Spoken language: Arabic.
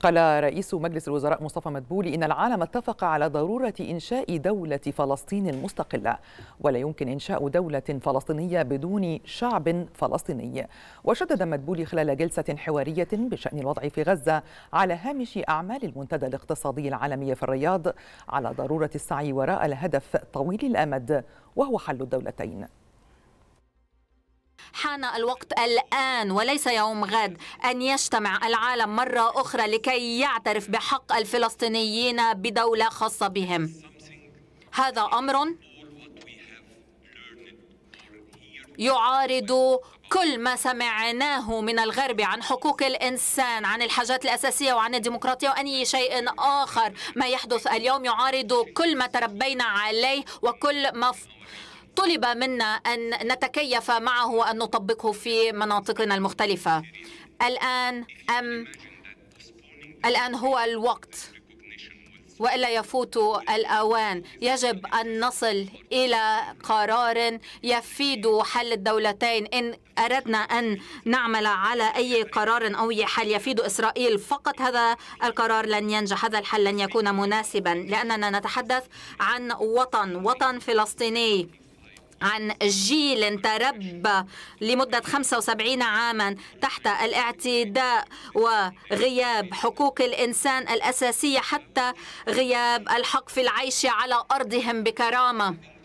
قال رئيس مجلس الوزراء مصطفى مدبولي إن العالم اتفق على ضرورة إنشاء دولة فلسطين المستقلة ولا يمكن إنشاء دولة فلسطينية بدون شعب فلسطيني وشدد مدبولي خلال جلسة حوارية بشأن الوضع في غزة على هامش أعمال المنتدى الاقتصادي العالمي في الرياض على ضرورة السعي وراء الهدف طويل الأمد وهو حل الدولتين حان الوقت الآن وليس يوم غد أن يجتمع العالم مرة أخرى لكي يعترف بحق الفلسطينيين بدولة خاصة بهم هذا أمر يعارض كل ما سمعناه من الغرب عن حقوق الإنسان عن الحاجات الأساسية وعن الديمقراطية وأي شيء آخر ما يحدث اليوم يعارض كل ما تربينا عليه وكل ما طلب منا أن نتكيف معه وأن نطبقه في مناطقنا المختلفة الآن أم الآن هو الوقت والا يفوت الاوان يجب ان نصل الى قرار يفيد حل الدولتين ان اردنا ان نعمل على اي قرار او اي حل يفيد اسرائيل فقط هذا القرار لن ينجح هذا الحل لن يكون مناسبا لاننا نتحدث عن وطن وطن فلسطيني عن جيل تربى لمدة 75 عاما تحت الاعتداء وغياب حقوق الإنسان الأساسية حتى غياب الحق في العيش على أرضهم بكرامة